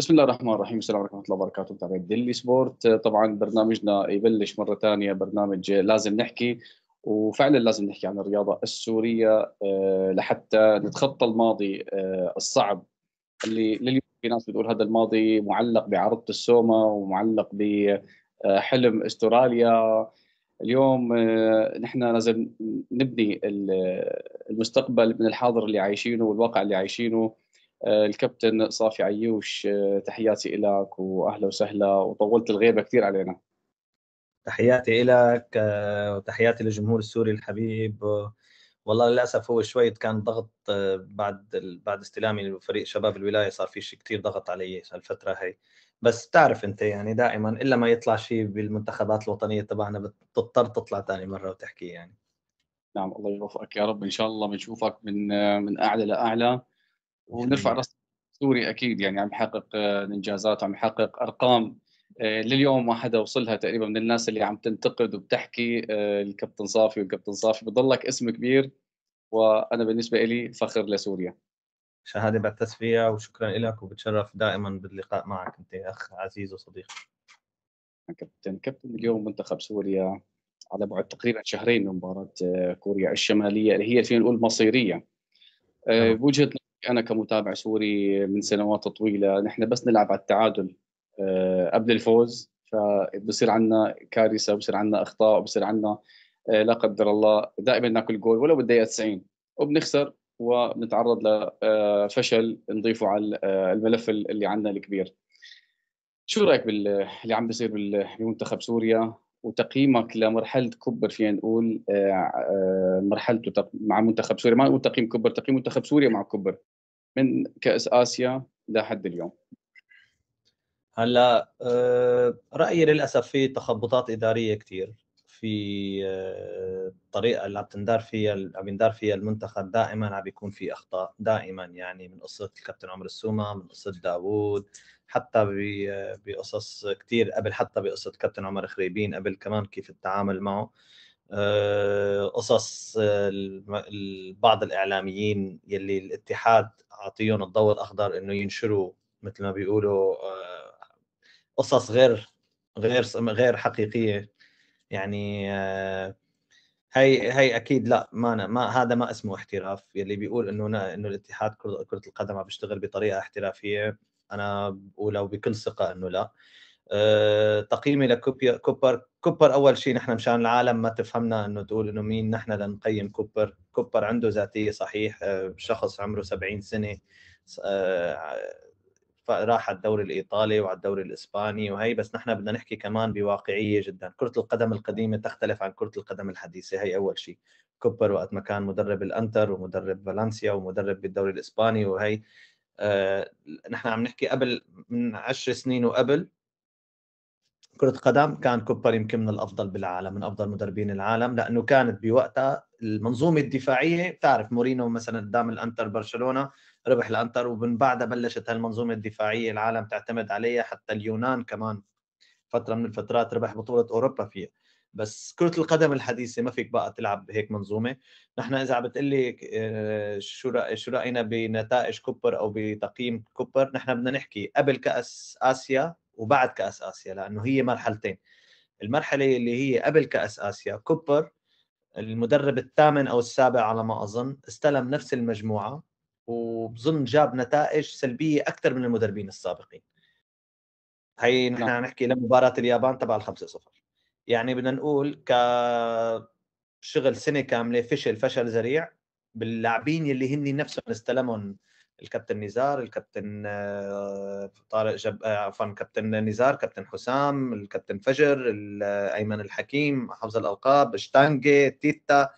بسم الله الرحمن الرحيم السلام عليكم ورحمه الله وبركاته متابعي ديلي سبورت طبعا برنامجنا يبلش مره ثانيه برنامج لازم نحكي وفعلا لازم نحكي عن الرياضه السوريه آه، لحتى نتخطى الماضي آه، الصعب اللي لليوم في ناس بتقول هذا الماضي معلق بعرضه السوما ومعلق بحلم استراليا اليوم آه، نحن لازم نبني المستقبل من الحاضر اللي عايشينه والواقع اللي عايشينه آه، الكابتن صافي عيوش آه، تحياتي لك واهلا وسهلا وطولت الغيبه كثير علينا تحياتي لك آه، وتحياتي للجمهور السوري الحبيب والله للاسف هو شوي كان ضغط بعد بعد استلامي لفريق شباب الولايه صار في شيء كثير ضغط علي الفتره هي بس بتعرف انت يعني دائما الا ما يطلع شيء بالمنتخبات الوطنيه تبعنا بتضطر تطلع ثاني مره وتحكي يعني نعم الله يوفقك يا رب ان شاء الله بنشوفك من من اعلى لاعلى ونرفع راس سوري اكيد يعني عم يحقق انجازات وعم يحقق ارقام آه، لليوم ما حدا وصلها تقريبا من الناس اللي عم تنتقد وبتحكي آه، الكابتن صافي والكابتن صافي بضلك اسم كبير وانا بالنسبه لي فخر لسوريا شهاده بالتسفيه وشكرا لك وبتشرف دائما باللقاء معك انت اخ عزيز وصديق كابتن كابتن اليوم منتخب سوريا على بعد تقريبا شهرين من مباراه آه، كوريا الشماليه اللي هي فينا نقول مصيريه نعم. بوجهه انا كمتابع سوري من سنوات طويله نحن بس نلعب على التعادل آه، قبل الفوز فبصير عندنا كارثه وبصير عندنا اخطاء وبصير عندنا آه، لا قدر الله دائما ناكل جول ولو بالدقيقه 90 وبنخسر وبنتعرض لفشل آه، نضيفه على الملف اللي عندنا الكبير شو رايك باللي عم بيصير بمنتخب سوريا وتقييمك لمرحله كبر فينا نقول آه، آه، مرحلته مع منتخب سوريا ما نقول تقييم كبر تقييم منتخب سوريا مع كبر من كاس اسيا لحد اليوم هلا آه، رايي للاسف في تخبطات اداريه كثير في الطريقه آه، اللي عم تندار فيها عم يندار فيها المنتخب دائما عم بيكون في اخطاء دائما يعني من قصه الكابتن عمر السومه من قصه داوود حتى بقصص كثير قبل حتى بقصه الكابتن عمر خريبين قبل كمان كيف التعامل معه آه، قصص آه، بعض الاعلاميين يلي الاتحاد عطيهم الضوء الاخضر انه ينشروا مثل ما بيقولوا قصص غير غير غير حقيقيه يعني هي آه، هي اكيد لا ما, أنا ما هذا ما اسمه احتراف يلي بيقول انه انه الاتحاد كره القدم عم بيشتغل بطريقه احترافيه انا بقولها وبكل ثقه انه لا آه، تقييمي لكوبر كوبر اول شيء نحن مشان العالم ما تفهمنا انه تقول انه مين نحن لنقيم كوبر كوبر عنده ذاتيه صحيح آه، شخص عمره 70 سنه راح على الدوري الايطالي وعلى الدوري الاسباني وهي بس نحن بدنا نحكي كمان بواقعيه جدا كره القدم القديمه تختلف عن كره القدم الحديثه هي اول شيء كوبر وقت ما كان مدرب الانتر ومدرب فالنسيا ومدرب بالدوري الاسباني وهي آه نحن عم نحكي قبل من 10 سنين وقبل كرة قدم كان كوبر يمكن من الأفضل بالعالم من أفضل مدربين العالم لأنه كانت بوقتها المنظومة الدفاعية بتعرف مورينو مثلا قدام الأنتر برشلونة ربح الانتر ومن بعدها بلشت هالمنظومه الدفاعيه العالم تعتمد عليها حتى اليونان كمان فتره من الفترات ربح بطوله اوروبا فيها بس كرة القدم الحديثة ما فيك بقى تلعب بهيك منظومة، نحن إذا عم بتقلي آه، شو رأي شو رأينا بنتائج كوبر أو بتقييم كوبر، نحن بدنا نحكي قبل كأس آسيا وبعد كأس آسيا لأنه هي مرحلتين. المرحلة اللي هي قبل كأس آسيا كوبر المدرب الثامن أو السابع على ما أظن استلم نفس المجموعة وبظن جاب نتائج سلبيه اكثر من المدربين السابقين هي نعم. نحن عم نحكي لمباراه اليابان تبع ال 5-0 يعني بدنا نقول ك شغل سنه كامله فشل فشل ذريع باللاعبين اللي هن نفسهم استلمهم الكابتن نزار الكابتن آه، طارق جب آه، عفوا كابتن نزار كابتن حسام الكابتن فجر ايمن الحكيم حفظ الالقاب شتانجي تيتا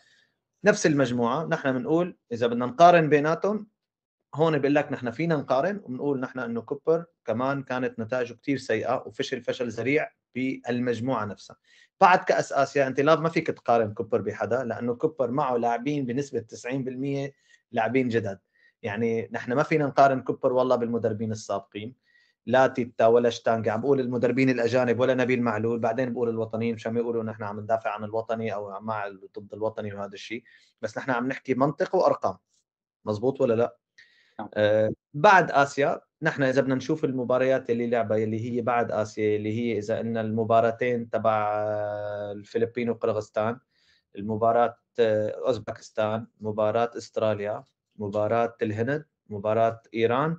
نفس المجموعه نحن بنقول اذا بدنا نقارن بيناتهم هون بقول لك نحن فينا نقارن وبنقول نحن انه كوبر كمان كانت نتائجه كثير سيئه وفشل فشل ذريع بالمجموعه نفسها بعد كاس اسيا انت لا ما فيك تقارن كوبر بحدا لانه كوبر معه لاعبين بنسبه 90% لاعبين جدد يعني نحن ما فينا نقارن كوبر والله بالمدربين السابقين لا تيتا ولا شتانجا عم بقول المدربين الاجانب ولا نبيل معلول بعدين بقول الوطنيين مشان ما يقولوا نحن عم ندافع عن الوطني او مع ضد الوطني وهذا الشيء بس نحن عم نحكي منطق وارقام مزبوط ولا لا نعم. آه، بعد اسيا نحن اذا بدنا نشوف المباريات اللي لعبها اللي هي بعد اسيا اللي هي اذا قلنا المباراتين تبع آه، الفلبين وقرغستان المباراه آه، اوزبكستان مباراه استراليا مباراه الهند مباراه ايران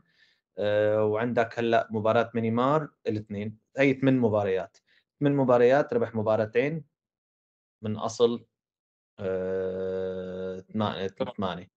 وعندك هلا مباراه مينيمار الاثنين هي ثمان مباريات ثمان مباريات ربح مباراتين من اصل ثمانية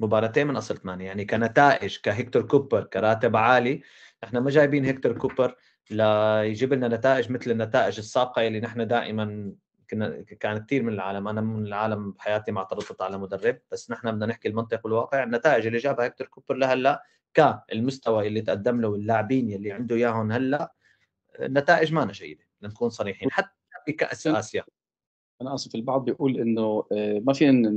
مباراتين من اصل ثمانيه يعني كنتائج كهكتور كوبر كراتب عالي نحن ما جايبين هكتور كوبر ليجيب لنا نتائج مثل النتائج السابقه اللي نحن دائما كنا كان كثير من العالم انا من العالم بحياتي ما اعترضت على مدرب بس نحن بدنا نحكي المنطق والواقع النتائج اللي جابها هكتور كوبر لهلا كالمستوى اللي تقدم له واللاعبين اللي عنده اياهم هلا النتائج ما جيده لنكون صريحين حتى بكاس اسيا انا اسف البعض بيقول انه آه، ما فينا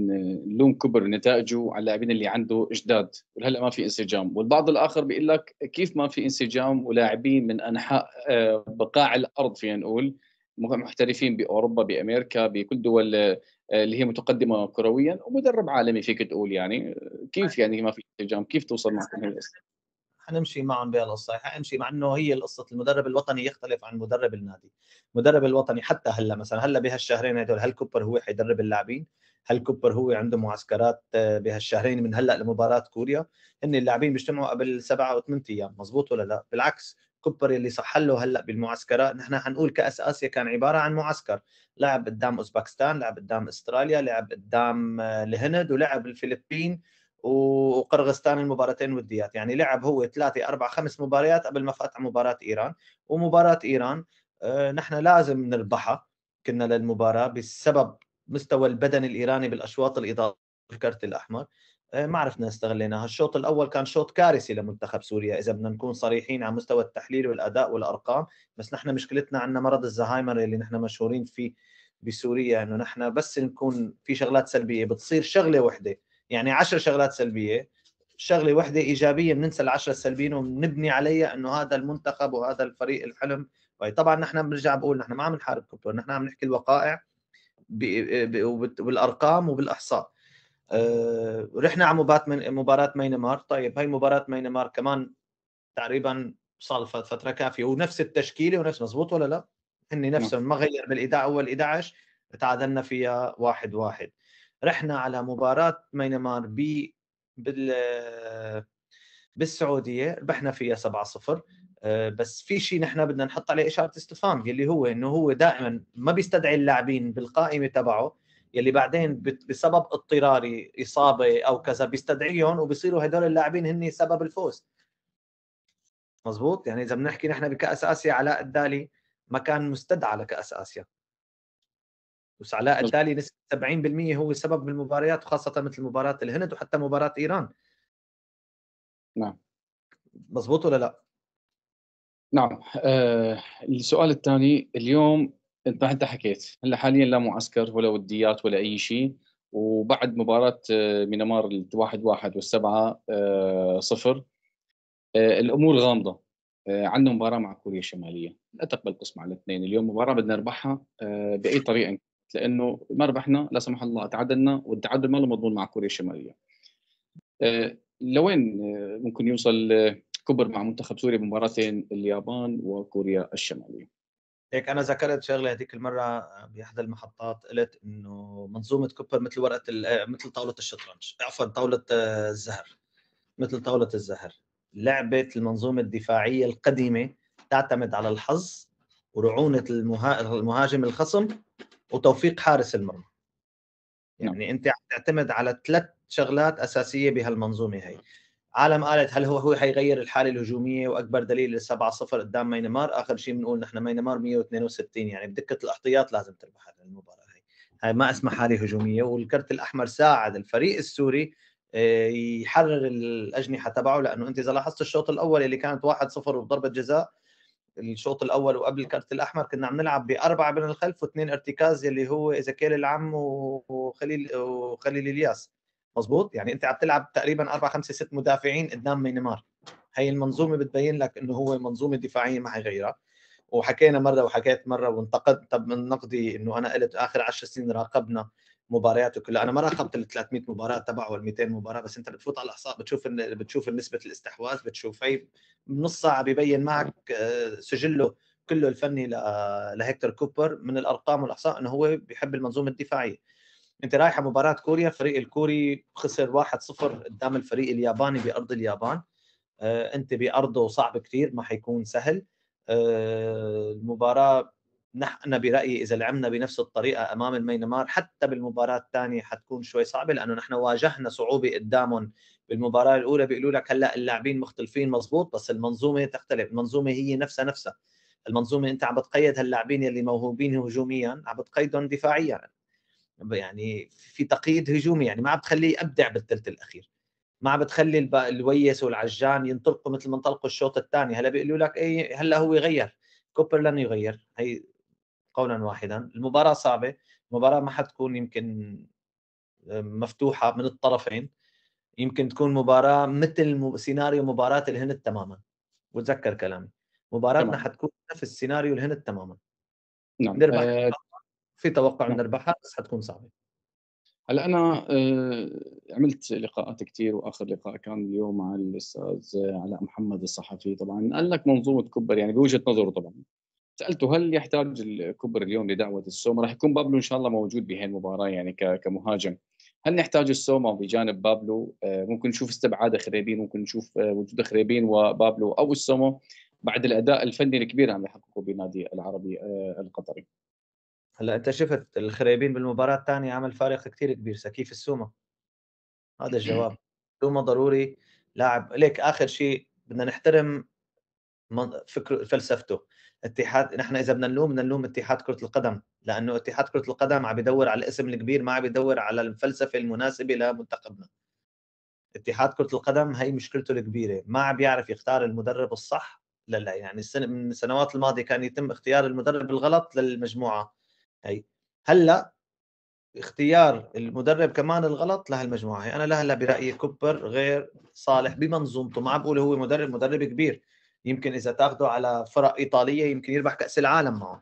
نلوم كبر نتائجه على اللاعبين اللي عنده جداد ولهلا ما في انسجام والبعض الاخر بيقول لك كيف ما في انسجام ولاعبين من انحاء آه، بقاع الارض فينا نقول محترفين باوروبا بامريكا بكل دول آه، اللي هي متقدمه كرويا ومدرب عالمي فيك تقول يعني كيف يعني ما في انسجام كيف توصل مع حنمشي معهم بهالقصة القصه يعني مع انه هي قصه المدرب الوطني يختلف عن مدرب النادي المدرب الوطني حتى هلا مثلا هلا بهالشهرين هدول هل كوبر هو حيدرب اللاعبين هل كوبر هو عنده معسكرات آه، بهالشهرين من هلا لمباراه كوريا هن اللاعبين بيجتمعوا قبل سبعة او ثمان ايام مزبوط ولا لا بالعكس كوبر اللي صح له هلا بالمعسكرات نحن حنقول كاس اسيا كان عباره عن معسكر لعب قدام اوزبكستان لعب قدام استراليا لعب قدام آه، الهند ولعب الفلبين وقرغستان المباراتين وديات يعني لعب هو ثلاثة أربع خمس مباريات قبل ما فات مباراة إيران ومباراة إيران آه، نحن لازم نربحها كنا للمباراة بسبب مستوى البدني الإيراني بالأشواط الإضافية الكرت الأحمر آه، ما عرفنا استغليناها الشوط الأول كان شوط كارثي لمنتخب سوريا إذا بدنا نكون صريحين على مستوى التحليل والأداء والأرقام بس نحن مشكلتنا عندنا مرض الزهايمر اللي نحن مشهورين فيه بسوريا انه نحن بس نكون في شغلات سلبيه بتصير شغله وحده يعني عشر شغلات سلبيه شغله واحده ايجابيه بننسى العشره السلبيين وبنبني عليها انه هذا المنتخب وهذا الفريق الحلم طبعا نحن بنرجع بقول نحن ما عم نحارب كوبر نحن عم نحكي الوقائع بالارقام وبالاحصاء آه، رحنا على مباراه طيب، مباراه طيب هي مباراه ماينمار كمان تقريبا صار فتره كافيه ونفس التشكيله ونفس مزبوط ولا لا؟ هن نفسهم نعم. ما غير بال11 اول 11 تعادلنا فيها واحد واحد رحنا على مباراه مينمار بي بال بالسعوديه ربحنا فيها 7-0 آه، بس في شيء نحن بدنا نحط عليه اشاره استفهام يلي هو انه هو دائما ما بيستدعي اللاعبين بالقائمه تبعه يلي بعدين بسبب اضطراري اصابه او كذا بيستدعيهم وبصيروا هدول اللاعبين هن سبب الفوز مزبوط يعني اذا بنحكي نحن بكاس اسيا علاء الدالي ما كان مستدعى لكاس اسيا بس على التالي نسبه 70% هو سبب من المباريات وخاصه مثل مباراه الهند وحتى مباراه ايران نعم مضبوط ولا لا؟ نعم آه السؤال الثاني اليوم انت انت حكيت هلا حاليا لا معسكر ولا وديات ولا اي شيء وبعد مباراه آه، مينمار الواحد واحد والسبعه آه صفر آه الامور غامضه آه عندنا مباراه مع كوريا الشماليه لا تقبل قسم على الاثنين اليوم مباراه بدنا نربحها آه باي طريقه لانه ما ربحنا لا سمح الله تعادلنا والتعادل ما له مضمون مع كوريا الشماليه آه، لوين آه، ممكن يوصل آه، كبر مع منتخب سوريا بمباراتين اليابان وكوريا الشماليه هيك انا ذكرت شغله هذيك المره باحدى المحطات قلت انه منظومه كوبر مثل ورقه مثل طاوله الشطرنج عفوا طاوله الزهر مثل طاوله الزهر لعبه المنظومه الدفاعيه القديمه تعتمد على الحظ ورعونه المهاجم الخصم وتوفيق حارس المرمى نعم. يعني انت عم تعتمد على ثلاث شغلات اساسيه بهالمنظومه هي عالم قالت هل هو هو حيغير الحاله الهجوميه واكبر دليل 7 0 قدام مينمار اخر شيء بنقول نحن مينمار 162 يعني بدكه الاحتياط لازم تربح هذه المباراه هي هاي ما اسمها حاله هجوميه والكرت الاحمر ساعد الفريق السوري آه، يحرر الاجنحه تبعه لانه انت اذا لاحظت الشوط الاول اللي كانت 1 0 وضربه جزاء الشوط الاول وقبل الكارت الاحمر كنا عم نلعب باربعه من الخلف واثنين ارتكاز اللي هو زكيل العم وخليل وخليل الياس مزبوط يعني انت عم تلعب تقريبا اربع خمسه ست مدافعين قدام مينمار هي المنظومه بتبين لك انه هو منظومه دفاعيه ما حيغيرها وحكينا مره وحكيت مره وانتقدت طب من نقدي انه انا قلت اخر 10 سنين راقبنا مبارياته كلها انا ما راقبت ال 300 مباراه تبعه وال 200 مباراه بس انت بتفوت على الاحصاء بتشوف إن بتشوف نسبه الاستحواذ بتشوف هي بنص ساعه ببين معك آه، سجله كله الفني آه، لهكتور كوبر من الارقام والاحصاء انه هو بيحب المنظومه الدفاعيه انت رايح على مباراه كوريا الفريق الكوري خسر 1-0 قدام الفريق الياباني بارض اليابان آه، انت بارضه صعب كثير ما حيكون سهل المباراه نحن برايي اذا لعبنا بنفس الطريقه امام المينمار حتى بالمباراه الثانيه حتكون شوي صعبه لانه نحن واجهنا صعوبه قدامهم بالمباراه الاولى بيقولوا لك هلا اللاعبين مختلفين مزبوط بس المنظومه تختلف المنظومه هي نفسها نفسها المنظومه انت عم بتقيد هاللاعبين اللي موهوبين هجوميا عم بتقيدهم دفاعيا يعني في تقييد هجومي يعني ما عم بتخليه ابدع بالثلث الاخير ما عم بتخلي الويس والعجان ينطلقوا مثل ما انطلقوا الشوط الثاني هلا بيقولوا لك ايه هلا هو غير كوبر لن يغير هي قولا واحدا المباراه صعبه المباراه ما حتكون يمكن آه، مفتوحه من الطرفين يمكن تكون مباراه مثل سيناريو مباراه الهند تماما وتذكر كلامي مباراتنا حتكون نفس سيناريو الهند تماما نعم نربح أه... في توقع نعم. نربحها بس حتكون صعبه هلا انا آه، عملت لقاءات كثير واخر لقاء كان اليوم مع الاستاذ آه، علاء محمد الصحفي طبعا قال لك منظومه كبر يعني بوجهه نظره طبعا سالته هل يحتاج الكوبر اليوم لدعوه السوما راح يكون بابلو ان شاء الله موجود بهي المباراه يعني كمهاجم. هل نحتاج السوما بجانب بابلو؟ آه، ممكن نشوف استبعاد خريبين، ممكن نشوف آه، وجود خريبين وبابلو او السومو بعد الاداء الفني الكبير اللي عم يحققه بنادي العربي آه، القطري. هلا انت شفت الخريبين بالمباراه الثانيه عمل فارق كثير كبير سكيف السومه هذا الجواب سومه ضروري لاعب ليك اخر شيء بدنا نحترم فكر فلسفته اتحاد نحن اذا بدنا نلوم بدنا نلوم اتحاد كره القدم لانه اتحاد كره القدم عم بيدور على الاسم الكبير ما عم بيدور على الفلسفه المناسبه لمنتخبنا اتحاد كره القدم هي مشكلته الكبيره ما عم بيعرف يختار المدرب الصح لا لا يعني السنة من السنوات الماضيه كان يتم اختيار المدرب الغلط للمجموعه هي هلا اختيار المدرب كمان الغلط لهالمجموعه هي انا لهلا برايي كوبر غير صالح بمنظومته ما عم بقول هو مدرب مدرب كبير يمكن اذا تاخده على فرق ايطاليه يمكن يربح كاس العالم معه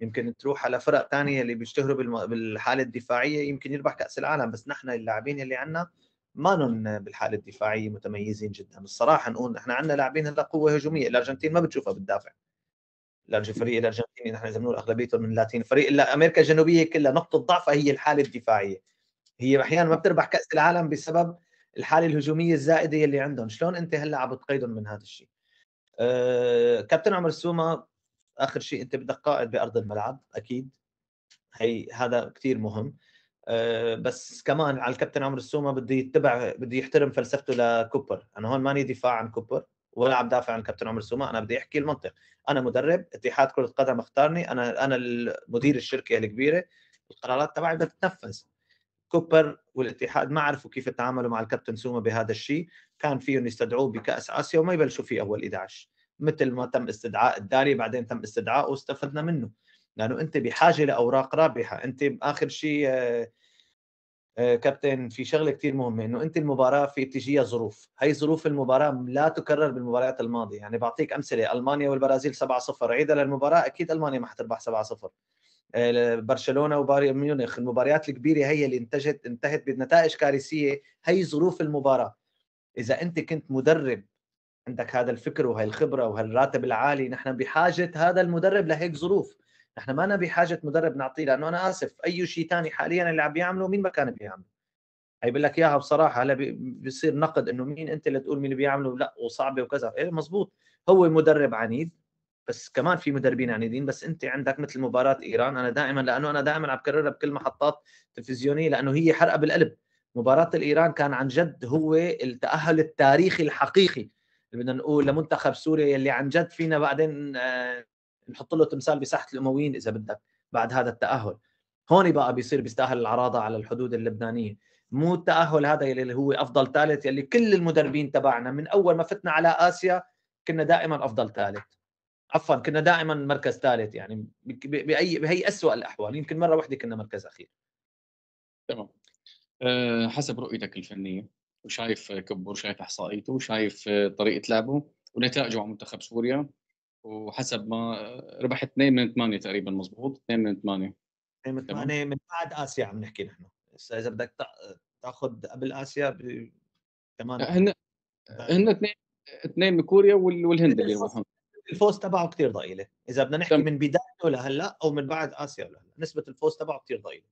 يمكن تروح على فرق ثانيه اللي بيشتهروا بالحاله الدفاعيه يمكن يربح كاس العالم بس نحن اللاعبين اللي عندنا ما بالحاله الدفاعيه متميزين جدا الصراحه نقول نحن عندنا لاعبين هلا قوه هجوميه الارجنتين ما بتشوفها بتدافع الفريق الارجنتيني نحن اذا بنقول اغلبيته من لاتين فريق امريكا الجنوبيه كلها نقطه ضعفها هي الحاله الدفاعيه هي احيانا ما بتربح كاس العالم بسبب الحاله الهجوميه الزائده اللي عندهم شلون انت هلا عم تقيدهم من هذا الشيء آه، كابتن عمر السومة اخر شيء انت بدك قائد بارض الملعب اكيد هي هذا كثير مهم آه، بس كمان على الكابتن عمر السومه بدي يتبع بده يحترم فلسفته لكوبر انا هون ماني دفاع عن كوبر ولا عم دافع عن كابتن عمر السومه انا بدي احكي المنطق انا مدرب اتحاد كره قدم اختارني انا انا مدير الشركه الكبيره القرارات تبعي بدها تتنفذ كوبر والاتحاد ما عرفوا كيف يتعاملوا مع الكابتن سوما بهذا الشيء كان فيهم يستدعوه بكاس اسيا وما يبلشوا فيه اول 11 مثل ما تم استدعاء الداري بعدين تم استدعائه واستفدنا منه لانه انت بحاجه لاوراق رابحه انت اخر شيء آه، آه، كابتن في شغله كثير مهمه انه انت المباراه في تجيها ظروف هي ظروف المباراه لا تكرر بالمباريات الماضيه يعني بعطيك امثله المانيا والبرازيل 7-0 عيدها للمباراه اكيد المانيا ما حتربح 7-0 آه، برشلونه وبايرن ميونخ المباريات الكبيره هي اللي انتجت انتهت بنتائج كارثيه هي ظروف المباراه اذا انت كنت مدرب عندك هذا الفكر وهي الخبره وهالراتب العالي نحن بحاجه هذا المدرب لهيك ظروف نحن ما أنا بحاجه مدرب نعطيه لانه انا اسف اي شيء ثاني حاليا اللي عم بيعمله مين ما كان بيعمله هي بقول لك اياها بصراحه هلا بيصير نقد انه مين انت اللي تقول مين بيعمله لا وصعبه وكذا ايه مزبوط هو مدرب عنيد بس كمان في مدربين عنيدين بس انت عندك مثل مباراه ايران انا دائما لانه انا دائما عم بكررها بكل محطات تلفزيونيه لانه هي حرقه بالقلب مباراه الايران كان عن جد هو التاهل التاريخي الحقيقي اللي بدنا نقول لمنتخب سوريا اللي عن جد فينا بعدين آه، نحط له تمثال بساحه الامويين اذا بدك بعد هذا التاهل هون بقى بيصير بيستاهل العراضه على الحدود اللبنانيه مو التاهل هذا اللي هو افضل ثالث يلي كل المدربين تبعنا من اول ما فتنا على اسيا كنا دائما افضل ثالث عفوا كنا دائما مركز ثالث يعني باي بهي اسوء الاحوال يمكن مره واحده كنا مركز اخير تمام أه حسب رؤيتك الفنيه وشايف كبر شايف احصائيته وشايف طريقه لعبه ونتائجه مع منتخب سوريا وحسب ما ربح 2 من 8 تقريبا مضبوط 2 من 8 2 من 8 من بعد اسيا عم نحكي نحن هسه اذا بدك تاخذ قبل اسيا ب 8 هن هن 2 2 من كوريا والهند اللي يروحون الفوز تبعه كثير ضئيله اذا بدنا نحكي من بدايته لهلا او من بعد اسيا لهلا نسبه الفوز تبعه كثير ضئيله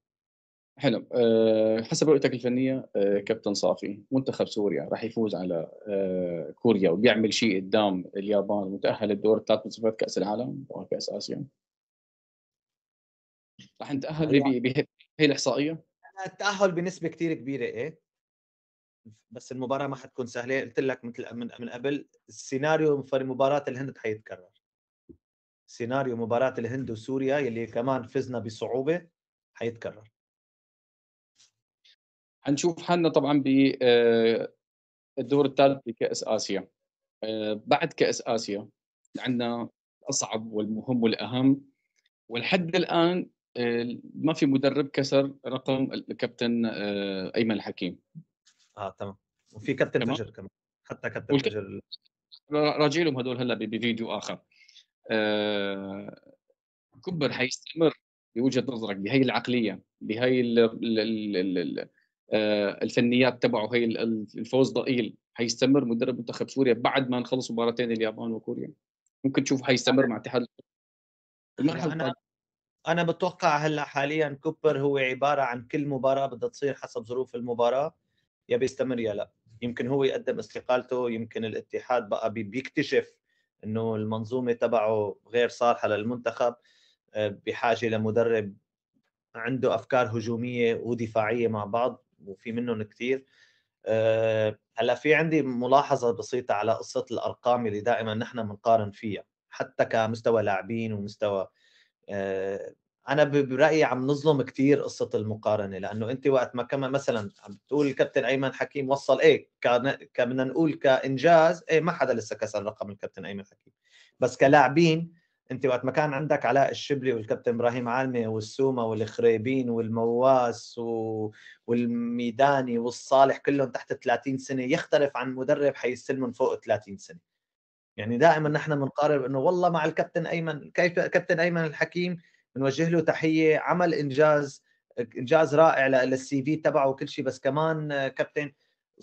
حلو أه حسب رؤيتك الفنيه أه كابتن صافي منتخب سوريا راح يفوز على أه كوريا وبيعمل شيء قدام اليابان متاهل الدور الثالث من صفات كاس العالم وكاس اسيا راح نتاهل بهي الاحصائيه التاهل بنسبه كثير كبيره ايه بس المباراه ما حتكون سهله قلت لك مثل من, قبل السيناريو في مباراه الهند حيتكرر سيناريو مباراه الهند وسوريا يلي كمان فزنا بصعوبه حيتكرر حنشوف حالنا طبعا ب آه، الدور الثالث بكاس اسيا آه، بعد كاس اسيا عندنا الاصعب والمهم والاهم ولحد الان آه، ما في مدرب كسر رقم الكابتن ايمن الحكيم اه تمام وفي كابتن فجر كمان حتى كابتن فجر راجع لهم هذول هلا بفيديو اخر آه كبر حيستمر بوجهه نظرك بهي العقليه بهي الـ الـ الـ ال آه، الفنيات تبعه هي الفوز ضئيل حيستمر مدرب منتخب سوريا بعد ما نخلص مباراتين اليابان وكوريا ممكن تشوف حيستمر مع اتحاد انا انا بتوقع هلا حاليا كوبر هو عباره عن كل مباراه بدها تصير حسب ظروف المباراه يا بيستمر يا لا يمكن هو يقدم استقالته يمكن الاتحاد بقى بيكتشف انه المنظومه تبعه غير صالحه للمنتخب آه، بحاجه لمدرب عنده افكار هجوميه ودفاعيه مع بعض وفي منهم كثير آه، هلا في عندي ملاحظه بسيطه على قصه الارقام اللي دائما نحن بنقارن فيها حتى كمستوى لاعبين ومستوى آه، انا برايي عم نظلم كثير قصه المقارنه لانه انت وقت ما كما مثلا عم بتقول الكابتن ايمن حكيم وصل ايه بدنا نقول كانجاز ايه ما حدا لسه كسر رقم الكابتن ايمن حكيم بس كلاعبين انت وقت ما كان عندك علاء الشبلي والكابتن ابراهيم عالمي والسومه والخريبين والمواس و... والميداني والصالح كلهم تحت 30 سنه يختلف عن مدرب حيستلم من فوق 30 سنه يعني دائما نحن بنقارن انه والله مع الكابتن ايمن كيف كابتن ايمن الحكيم بنوجه له تحيه عمل انجاز انجاز رائع للسي في تبعه وكل شيء بس كمان آه، كابتن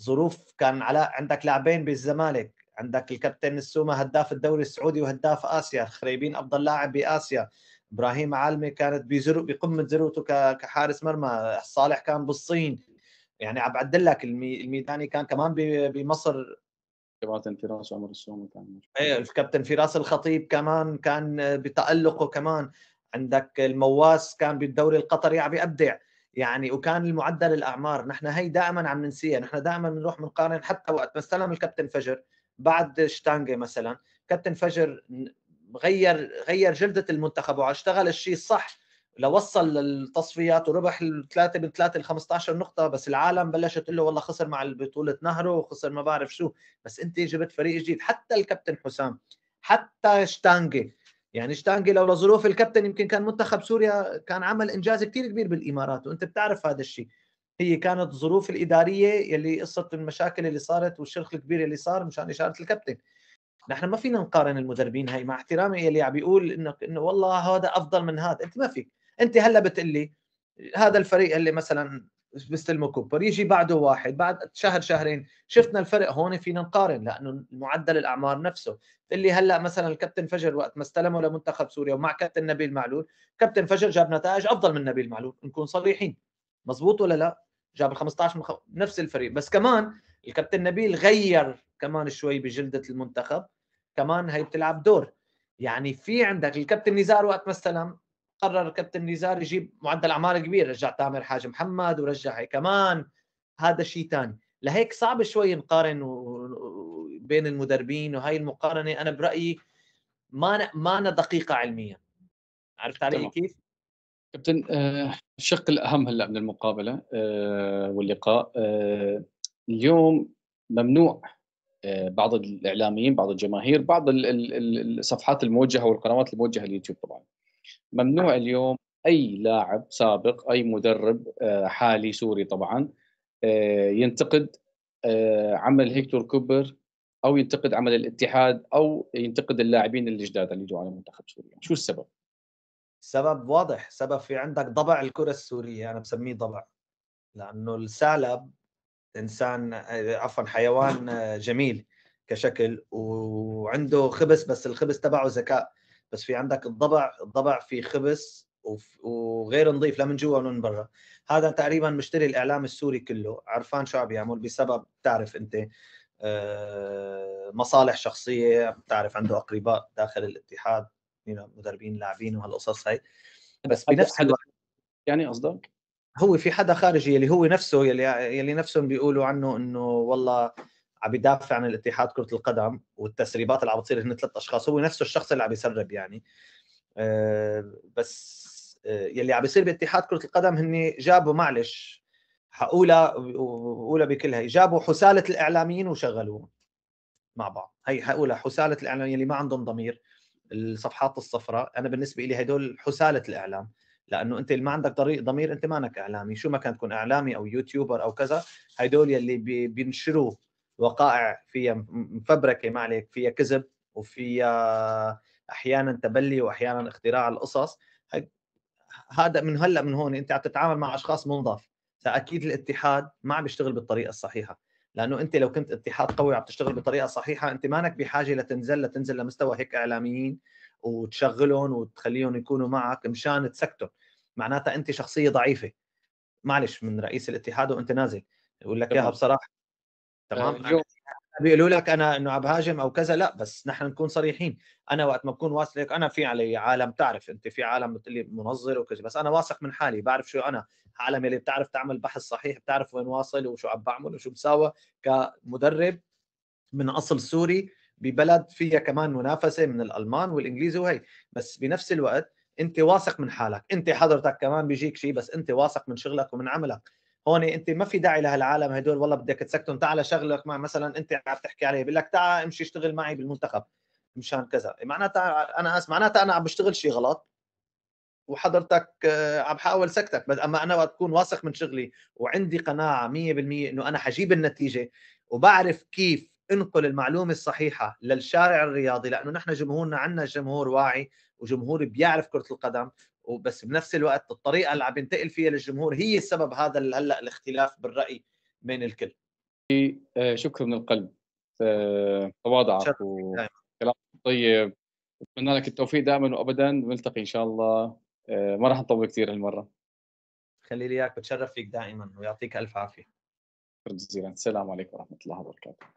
ظروف كان علاء عندك لاعبين بالزمالك عندك الكابتن السومه هداف الدوري السعودي وهداف اسيا خريبين افضل لاعب باسيا ابراهيم عالمي كانت بزرو بقمه ذروته كحارس مرمى صالح كان بالصين يعني عم بعدل لك الميداني كان كمان بمصر كابتن فراس عمر السومه كان ايه الكابتن فراس الخطيب كمان كان آه، بتالقه كمان عندك المواس كان بالدوري القطري عم يبدع يعني وكان المعدل الاعمار نحن هي دائما عم ننسيها نحن دائما بنروح بنقارن حتى وقت ما استلم الكابتن فجر بعد شتانجي مثلا كابتن فجر غير غير جلده المنتخب واشتغل الشيء الصح لوصل للتصفيات وربح الثلاثة من ثلاثة ل 15 نقطة بس العالم بلشت تقول له والله خسر مع بطولة نهره وخسر ما بعرف شو بس أنت جبت فريق جديد حتى الكابتن حسام حتى شتانجي يعني شتانجي لولا ظروف الكابتن يمكن كان منتخب سوريا كان عمل انجاز كثير كبير بالامارات وانت بتعرف هذا الشيء هي كانت ظروف الاداريه يلي قصه المشاكل اللي صارت والشرخ الكبير اللي صار مشان اشاره الكابتن نحن ما فينا نقارن المدربين هاي مع احترامي يلي عم بيقول انه انه والله هذا افضل من هذا انت ما فيك انت هلا بتقلي هذا الفريق اللي مثلا بيستلموا كوبر يجي بعده واحد بعد شهر شهرين شفنا الفرق هون فينا نقارن لانه معدل الاعمار نفسه بتقول لي هلا مثلا الكابتن فجر وقت ما استلمه لمنتخب سوريا ومع كابتن نبيل معلول كابتن فجر جاب نتائج افضل من نبيل معلول نكون صريحين مزبوط ولا لا جاب ال 15 مخ... نفس الفريق بس كمان الكابتن نبيل غير كمان شوي بجلده المنتخب كمان هي بتلعب دور يعني في عندك الكابتن نزار وقت ما استلم قرر كابتن نزار يجيب معدل اعمار كبير رجع تامر حاج محمد ورجع كمان هذا شيء ثاني لهيك صعب شوي نقارن و... بين المدربين وهي المقارنه انا برايي ما أنا ما أنا دقيقه علميا عرفت علي تمام. كيف؟ كابتن آه، الشق الاهم هلا من المقابله آه، واللقاء آه، اليوم ممنوع بعض الاعلاميين بعض الجماهير بعض الصفحات الموجهه والقنوات الموجهه اليوتيوب طبعا ممنوع اليوم اي لاعب سابق اي مدرب آه، حالي سوري طبعا آه، ينتقد آه، عمل هيكتور كوبر او ينتقد عمل الاتحاد او ينتقد اللاعبين الجداد اللي جوا على منتخب سوريا شو السبب سبب واضح سبب في عندك ضبع الكره السوريه انا بسميه ضبع لانه الثعلب انسان عفوا حيوان جميل كشكل وعنده خبز بس الخبز تبعه ذكاء بس في عندك الضبع الضبع في خبز وغير نظيف لا من جوا ولا من برا هذا تقريبا مشتري الاعلام السوري كله عرفان شو عم بيعمل بسبب بتعرف انت آه، مصالح شخصيه بتعرف عنده اقرباء داخل الاتحاد مدربين لاعبين وهالقصص هي بس بنفس الوقت يعني قصدك هو في حدا خارجي يلي هو نفسه يلي يلي نفسهم بيقولوا عنه انه والله عم يدافع عن الاتحاد كره القدم والتسريبات اللي عم بتصير هن ثلاث اشخاص هو نفسه الشخص اللي عم يسرب يعني آه، بس آه، يلي عم بيصير باتحاد كره القدم هن جابوا معلش حقولها وقولها بكلها جابوا حساله الاعلاميين وشغلوهم مع بعض هي حقولها حساله الاعلاميين اللي ما عندهم ضمير الصفحات الصفراء انا بالنسبه لي هدول حساله الاعلام لانه انت اللي ما عندك ضمير انت مانك اعلامي شو ما كان تكون اعلامي او يوتيوبر او كذا هدول يلي بينشروا وقائع فيها مفبركه ما عليك فيها كذب وفيها آه، احيانا تبلي واحيانا اختراع القصص هذا من هلا من هون انت عم تتعامل مع اشخاص منظف فاكيد الاتحاد ما عم يشتغل بالطريقه الصحيحه لانه انت لو كنت اتحاد قوي وعم تشتغل بطريقه صحيحه انت مانك بحاجه لتنزل لتنزل لمستوى هيك اعلاميين وتشغلهم وتخليهم يكونوا معك مشان تسكتهم معناتها انت شخصيه ضعيفه معلش من رئيس الاتحاد وانت نازل بقول لك اياها بصراحه تمام بيقولوا لك انا انه عم بهاجم او كذا لا بس نحن نكون صريحين انا وقت ما بكون واثق لك انا في علي عالم تعرف انت في عالم بتقول لي منظر وكذا بس انا واثق من حالي بعرف شو انا عالم اللي بتعرف تعمل بحث صحيح بتعرف وين واصل وشو عم بعمل وشو مساوي كمدرب من اصل سوري ببلد فيها كمان منافسه من الالمان والانجليزي وهي بس بنفس الوقت انت واثق من حالك انت حضرتك كمان بيجيك شيء بس انت واثق من شغلك ومن عملك هون انت ما في داعي لهالعالم هدول والله بدك تسكتهم تعال شغلك مع مثلا انت عم تحكي عليه بقول لك تعال امشي اشتغل معي بالمنتخب مشان كذا معناتها انا اسف معناتها انا عم بشتغل شيء غلط وحضرتك آه، عم بحاول سكتك بس اما انا وقت اكون واثق من شغلي وعندي قناعه 100% انه انا حجيب النتيجه وبعرف كيف انقل المعلومه الصحيحه للشارع الرياضي لانه نحن جمهورنا عندنا جمهور واعي وجمهور بيعرف كره القدم وبس بنفس الوقت الطريقه اللي عم ينتقل فيها للجمهور هي السبب هذا هلا الاختلاف بالراي بين الكل آه، شكرا من القلب آه، تواضعك وكلام طيب اتمنى لك التوفيق دائما وابدا نلتقي ان شاء الله آه، ما راح نطول كثير هالمره خلي لي اياك بتشرف فيك دائما ويعطيك الف عافيه شكرا جزيلا السلام عليكم ورحمه الله وبركاته